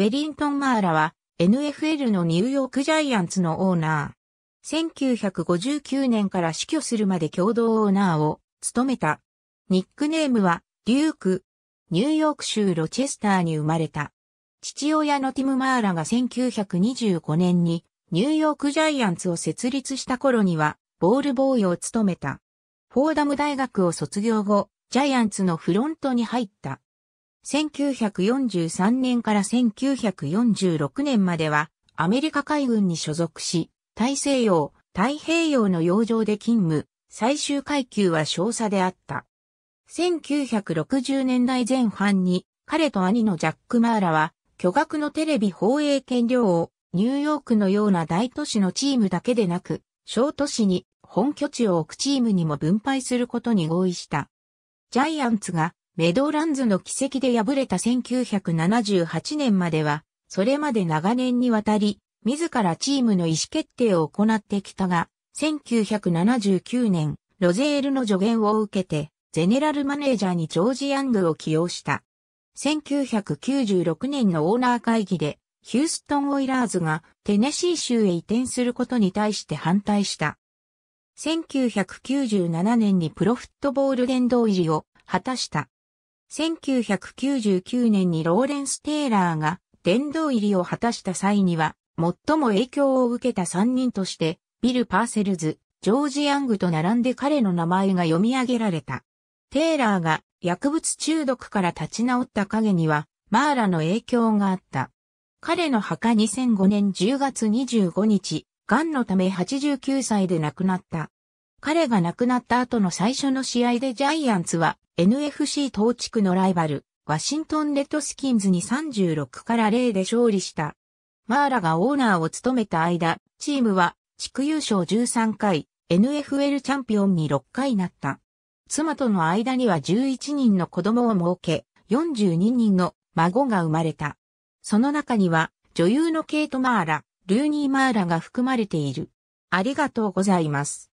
ウェリントン・マーラは NFL のニューヨークジャイアンツのオーナー。1959年から死去するまで共同オーナーを務めた。ニックネームはデューク。ニューヨーク州ロチェスターに生まれた。父親のティム・マーラが1925年にニューヨークジャイアンツを設立した頃にはボールボーイを務めた。フォーダム大学を卒業後、ジャイアンツのフロントに入った。1943年から1946年まではアメリカ海軍に所属し、大西洋、太平洋の洋上で勤務、最終階級は少佐であった。1960年代前半に彼と兄のジャック・マーラは巨額のテレビ放映権料をニューヨークのような大都市のチームだけでなく、小都市に本拠地を置くチームにも分配することに合意した。ジャイアンツがメドランズの奇跡で敗れた1978年までは、それまで長年にわたり、自らチームの意思決定を行ってきたが、1979年、ロゼールの助言を受けて、ゼネラルマネージャーにジョージ・ヤングを起用した。1996年のオーナー会議で、ヒューストン・オイラーズがテネシー州へ移転することに対して反対した。1997年にプロフットボール殿堂入りを果たした。1999年にローレンス・テイラーが殿堂入りを果たした際には、最も影響を受けた3人として、ビル・パーセルズ、ジョージ・ヤングと並んで彼の名前が読み上げられた。テイラーが薬物中毒から立ち直った影には、マーラの影響があった。彼の墓2005年10月25日、癌のため89歳で亡くなった。彼が亡くなった後の最初の試合でジャイアンツは NFC 東地区のライバル、ワシントンレッドスキンズに36から0で勝利した。マーラがオーナーを務めた間、チームは地区優勝13回、NFL チャンピオンに6回なった。妻との間には11人の子供を設け、42人の孫が生まれた。その中には女優のケイト・マーラ、ルーニー・マーラが含まれている。ありがとうございます。